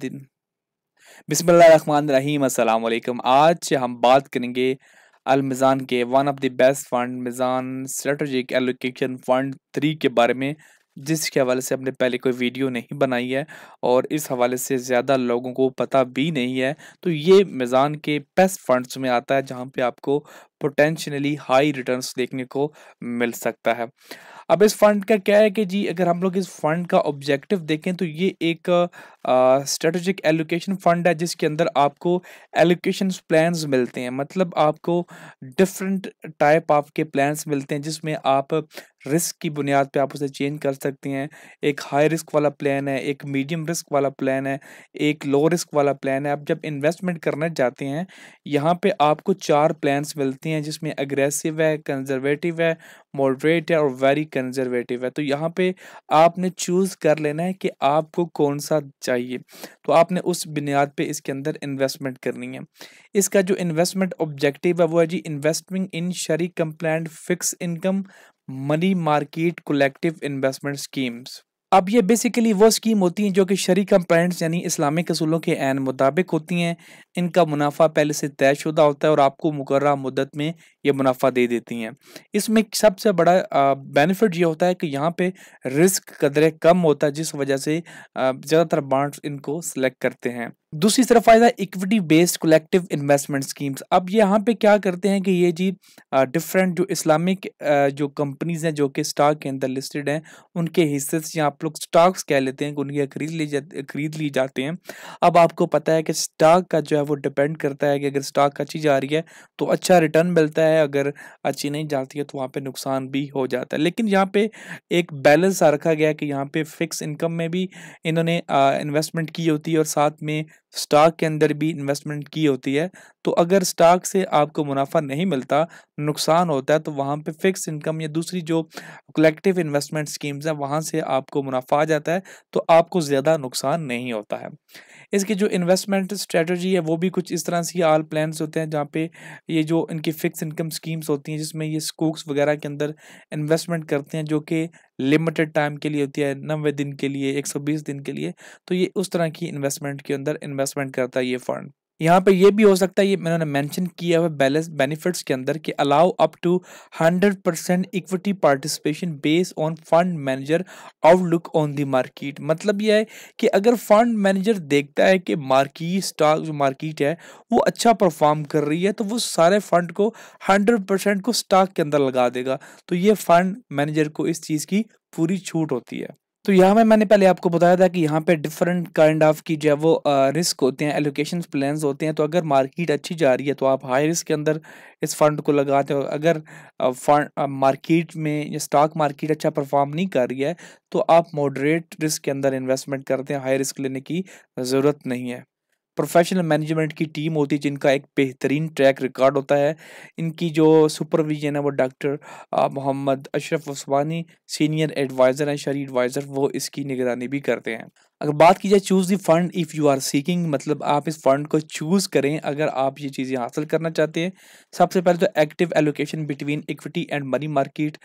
दिन बिसमीम अल्लाम आज हम बात करेंगे अल मिज़ान के one of the best fund Meezan strategic allocation fund three के बारे में जिसके हवाले से हमने पहले कोई वीडियो नहीं बनाई है और इस हवाले से ज़्यादा लोगों को पता भी नहीं है तो ये मिज़ान के बेस्ट फंड्स में आता है जहाँ पे आपको पोटेंशियली हाई रिटर्न्स देखने को मिल सकता है अब इस फंड का क्या है कि जी अगर हम लोग इस फंड का ऑब्जेक्टिव देखें तो ये एक स्ट्रेटजिक एलोकेशन फंड है जिसके अंदर आपको एलोकेशन प्लान्स मिलते हैं मतलब आपको डिफरेंट टाइप आपके प्लान्स मिलते हैं जिसमें आप रिस्क की बुनियाद पे आप उसे चेंज कर सकते हैं एक हाई रिस्क वाला प्लान है एक मीडियम रिस्क वाला प्लान है एक लो रिस्क वाला प्लान है आप जब इन्वेस्टमेंट करना चाहते हैं यहाँ पे आपको चार प्लान्स मिलते हैं जिसमें अग्रेसिव है कंजर्वेटिव है मॉडरेट है और वेरी कंजर्वेटिव है तो यहाँ पे आपने चूज़ कर लेना है कि आपको कौन सा चाहिए तो आपने उस बुनियाद पे इसके अंदर इन्वेस्टमेंट करनी है इसका जो इन्वेस्टमेंट ऑब्जेक्टिव है वो है जी investing in Shariah compliant fix income money market collective investment schemes अब ये बेसिकली वो स्कीम होती हैं जो कि शरी कंपेरेंट्स यानी इस्लामिक असूलों के एन मुताबिक होती हैं इनका मुनाफा पहले से तयशुदा होता है और आपको मुकर्रा मुद्दत में ये मुनाफा दे देती हैं इसमें सबसे बड़ा बेनिफिट ये होता है कि यहाँ पे रिस्क कदरे कम होता है जिस वजह से ज़्यादातर बांड्स इनको सेलेक्ट करते हैं दूसरी तरफ आएगा equity based collective investment schemes अब यहाँ पे क्या करते हैं कि ये जी डिफरेंट जो इस्लामिक जो कंपनीज हैं जो कि स्टॉक के अंदर लिस्टेड हैं उनके हिस्से से आप लोग स्टॉक्स कह लेते हैं कि उनके खरीद लिए जाते खरीद लिए जाते हैं अब आपको पता है कि स्टॉक का जो है वो डिपेंड करता है कि अगर स्टॉक अच्छी जा रही है तो अच्छा रिटर्न मिलता है है अगर अच्छी नहीं जाती है तो वहाँ पे नुकसान भी हो जाता है लेकिन यहाँ पे एक बैलेंस आ रखा गया कि यहाँ पे फिक्स इनकम में भी इन्होंने इन्वेस्टमेंट की होती है और साथ में स्टॉक के अंदर भी इन्वेस्टमेंट की होती है तो अगर स्टॉक से आपको मुनाफा नहीं मिलता नुकसान होता है तो वहाँ पे फिक्स इनकम या दूसरी जो कलेक्टिव इन्वेस्टमेंट स्कीम्स हैं वहाँ से आपको मुनाफा आ जाता है तो आपको ज़्यादा नुकसान नहीं होता है इसकी जो इन्वेस्टमेंट स्ट्रेटजी है वो भी कुछ इस तरह से ऑल प्लान्स होते हैं जहाँ पे ये जो इनकी फिक्स इनकम इनकम स्कीम्स होती हैं जिसमें ये स्कूक्स वगैरह के अंदर इन्वेस्टमेंट करते हैं जो कि लिमिटेड टाइम के लिए होती है नब्बे दिन के लिए 120 दिन के लिए तो ये उस तरह की इन्वेस्टमेंट के अंदर इन्वेस्टमेंट करता है ये फंड यहाँ पे ये भी हो सकता है ये मैंने मेंशन किया हुआ बैलेंस बेनिफिट्स के अंदर कि allow up to 100 percent equity participation base on fund manager outlook on the market मतलब यह है कि अगर फंड मैनेजर देखता है कि मार्केट स्टॉक जो मार्केट है वो अच्छा परफॉर्म कर रही है तो वो सारे फंड को 100 परसेंट को स्टॉक के अंदर लगा देगा तो ये फंड मैनेजर को इस चीज़ की पूरी छूट होती है तो यहाँ में मैंने पहले आपको बताया था कि यहाँ पे डिफरेंट काइंड ऑफ की जो है वो रिस्क होते हैं एलोकेशन प्लान होते हैं तो अगर मार्केट अच्छी जा रही है तो आप हाई रिस्क के अंदर इस फंड को लगाते हो अगर फंड मार्केट में या स्टॉक मार्केट अच्छा परफॉर्म नहीं कर रही है तो आप मॉडरेट रिस्क के अंदर इन्वेस्टमेंट करते हैं हाई रिस्क लेने की ज़रूरत नहीं है प्रोफेशनल मैनेजमेंट की टीम होती है जिनका एक बेहतरीन ट्रैक रिकॉर्ड होता है इनकी जो सुपरविजन है वो doctor Mohammad Ashraf Usmani senior advisor हैं शरी एडवाइज़र वो इसकी निगरानी भी करते हैं अगर बात की जाए choose the fund if you are seeking मतलब आप इस फंड को चूज़ करें अगर आप ये चीज़ें हासिल करना चाहते हैं सबसे पहले तो active allocation between equity and money market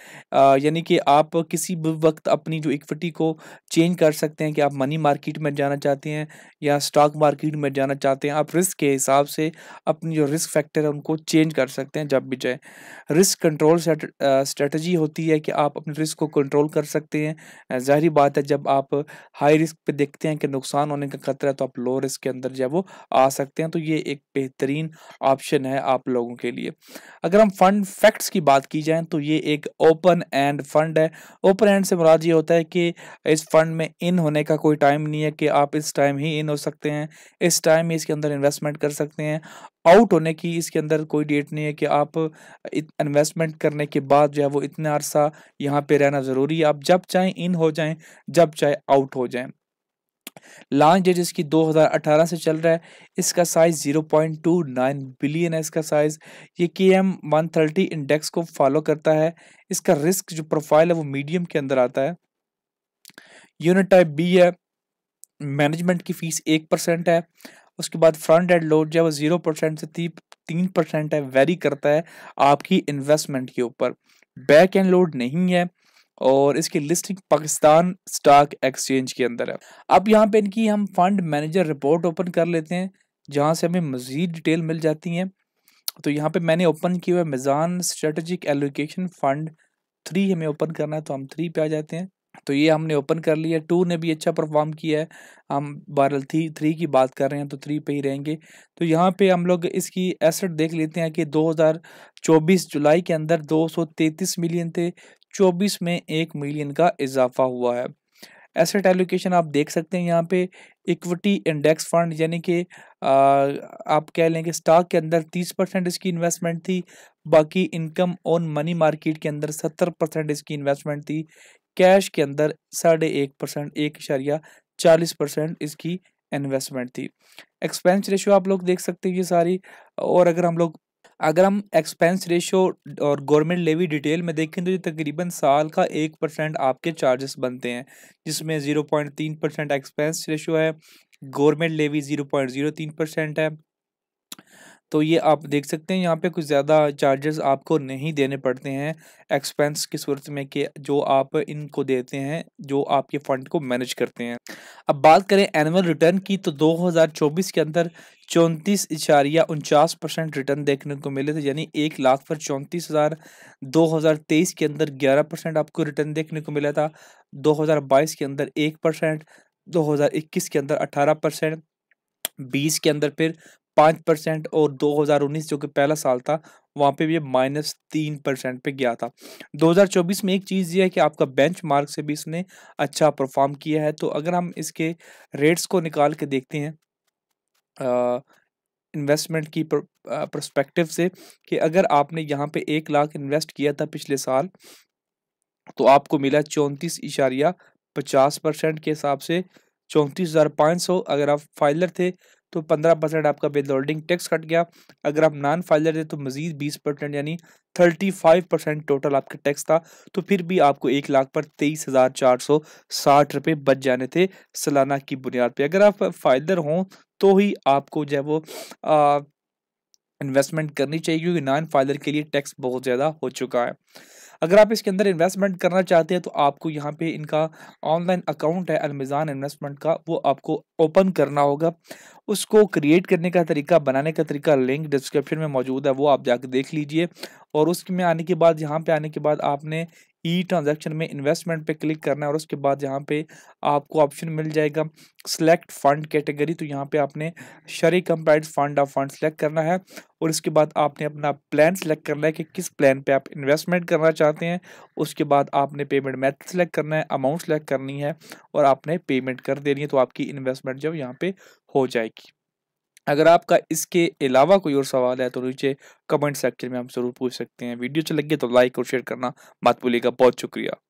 यानी कि आप किसी भी वक्त अपनी जो इक्विटी को चेंज कर सकते हैं कि आप मनी मार्केट में जाना चाहते हैं या स्टॉक मार्केट में जाना चाहते हैं आप रिस्क के हिसाब से अपनी जो रिस्क फैक्टर है उनको चेंज कर सकते हैं जब भी जाए रिस्क कंट्रोल स्ट्रेटजी होती है कि आप अपने रिस्क को कंट्रोल कर सकते हैं ज़ाहरी बात है जब आप हाई रिस्क पर देख देखते हैं कि नुकसान होने का खतरा है तो आप लो रिस्क के अंदर जो है वो आ सकते हैं तो ये एक बेहतरीन ऑप्शन है आप लोगों के लिए अगर हम फंड फैक्ट्स की बात की जाए तो ये एक ओपन एंड फंड है ओपन एंड से मुराद ये होता है कि इस फंड में इन होने का कोई टाइम नहीं है कि आप इस टाइम ही इन हो सकते हैं इस टाइम ही इसके अंदर इन्वेस्टमेंट कर सकते हैं आउट होने की इसके अंदर कोई डेट नहीं है कि आप इन्वेस्टमेंट करने के बाद जो है वो इतना अरसा यहाँ पे रहना ज़रूरी है आप जब चाहें इन हो जाएं जब चाहे आउट हो जाएं लॉन्च डेट इसकी 2018 से चल रहा है इसका साइज 0.29 बिलियन है इसका साइज ये के एम वन इंडेक्स को फॉलो करता है इसका रिस्क जो प्रोफाइल है वो मीडियम के अंदर आता है यूनिट टाइप बी है मैनेजमेंट की फीस एक परसेंट है उसके बाद फ्रंट एंड लोड जो है वो जीरो परसेंट से तीन तीन परसेंट है वेरी करता है आपकी इन्वेस्टमेंट के ऊपर बैक एंड लोड नहीं है और इसकी लिस्टिंग पाकिस्तान स्टॉक एक्सचेंज के अंदर है अब यहाँ पे इनकी हम फंड मैनेजर रिपोर्ट ओपन कर लेते हैं जहाँ से हमें मज़ीद डिटेल मिल जाती हैं तो यहाँ पे मैंने ओपन किया हुआ Meezan strategic allocation fund three हमें ओपन करना है तो हम थ्री पे आ जाते हैं तो ये हमने ओपन कर लिया टू ने भी अच्छा परफॉर्म किया है हम बारल थ्री थ्री की बात कर रहे हैं तो थ्री पे ही रहेंगे तो यहाँ पे हम लोग इसकी एसेट देख लेते हैं कि 2024 जुलाई के अंदर 233 मिलियन थे 24 में एक मिलियन का इजाफा हुआ है एसेट एलोकेशन आप देख सकते हैं यहाँ पे इक्विटी इंडेक्स फंड यानी कि आप कह लें कि स्टॉक के अंदर 30 परसेंट इसकी इन्वेस्टमेंट थी बाकी इनकम ऑन मनी मार्केट के अंदर 70 परसेंट इसकी इन्वेस्टमेंट थी कैश के अंदर साढ़े एक परसेंट एक इशारिया चालीस परसेंट इसकी इन्वेस्टमेंट थी एक्सपेंस रेशियो आप लोग देख सकते हैं ये सारी और अगर हम लोग अगर हम एक्सपेंस रेशो और गवर्नमेंट लेवी डिटेल में देखें तो ये तकरीबन साल का एक परसेंट आपके चार्जेस बनते हैं जिसमें ज़ीरो पॉइंट तीन परसेंट एक्सपेंस रेशो है government levy zero point zero तीन परसेंट है तो ये आप देख सकते हैं यहाँ पे कुछ ज़्यादा चार्जेस आपको नहीं देने पड़ते हैं एक्सपेंस की सूरत में कि जो आप इनको देते हैं जो आपके फ़ंड को मैनेज करते हैं अब बात करें एनुअल रिटर्न की तो 2024 के अंदर चौंतीस इशारिया उनचास परसेंट रिटर्न देखने को मिले थे यानी एक लाख पर चौंतीस हज़ार दो हज़ार तेईस के अंदर ग्यारह परसेंट आपको रिटर्न देखने को मिला था दो हज़ार बाईस के अंदर एक परसेंट दो हज़ार इक्कीस के अंदर अठारह परसेंट बीस के अंदर फिर पाँच परसेंट और दो हज़ार उन्नीस जो कि पहला साल था वहाँ पे भी माइनस तीन परसेंट पे गया था 2024 में एक चीज़ ये है कि आपका बेंच मार्क से भी इसने अच्छा परफॉर्म किया है तो अगर हम इसके रेट्स को निकाल के देखते हैं इन्वेस्टमेंट की परस्पेक्टिव से कि अगर आपने यहाँ पे एक लाख इन्वेस्ट किया था पिछले साल तो आपको मिला चौंतीस इशारिया पचास परसेंट के हिसाब से चौंतीस हज़ार पाँच सौ अगर आप फाइलर थे तो पंद्रह परसेंट आपका होल्डिंग टैक्स कट गया अगर आप नॉन फाइलर थे तो मज़ीद बीस परसेंट यानी थर्टी फाइव परसेंट टोटल आपका टैक्स था तो फिर भी आपको एक लाख पर तेईस हज़ार चार सौ साठ रुपये बच जाने थे सालाना की बुनियाद पर अगर आप फाइलर हों तो ही आपको जो है वो इन्वेस्टमेंट करनी चाहिए क्योंकि नॉन फाइलर के लिए टैक्स बहुत ज़्यादा हो चुका है अगर आप इसके अंदर इन्वेस्टमेंट करना चाहते हैं तो आपको यहाँ पे इनका ऑनलाइन अकाउंट है अलमिजान इन्वेस्टमेंट का वो आपको ओपन करना होगा उसको क्रिएट करने का तरीका बनाने का तरीका लिंक डिस्क्रिप्शन में मौजूद है वो आप जाके देख लीजिए और उसमें आने के बाद यहाँ पे आने के बाद आपने ई ट्रांजैक्शन में इन्वेस्टमेंट पे क्लिक करना है और उसके बाद यहाँ पे आपको ऑप्शन मिल जाएगा सिलेक्ट फंड कैटेगरी तो यहाँ पे आपने Shariah compliant fund of fund select करना है और इसके बाद आपने अपना प्लान सेलेक्ट करना है कि किस प्लान पे आप इन्वेस्टमेंट करना चाहते हैं उसके बाद आपने पेमेंट मेथड सेलेक्ट करना है अमाउंट सेलेक्ट करनी है और आपने पेमेंट कर देनी है तो आपकी इन्वेस्टमेंट जब यहाँ पर हो जाएगी अगर आपका इसके अलावा कोई और सवाल है तो नीचे कमेंट सेक्शन में आप ज़रूर पूछ सकते हैं वीडियो अच्छी लगी तो लाइक और शेयर करना मत भूलिएगा बहुत शुक्रिया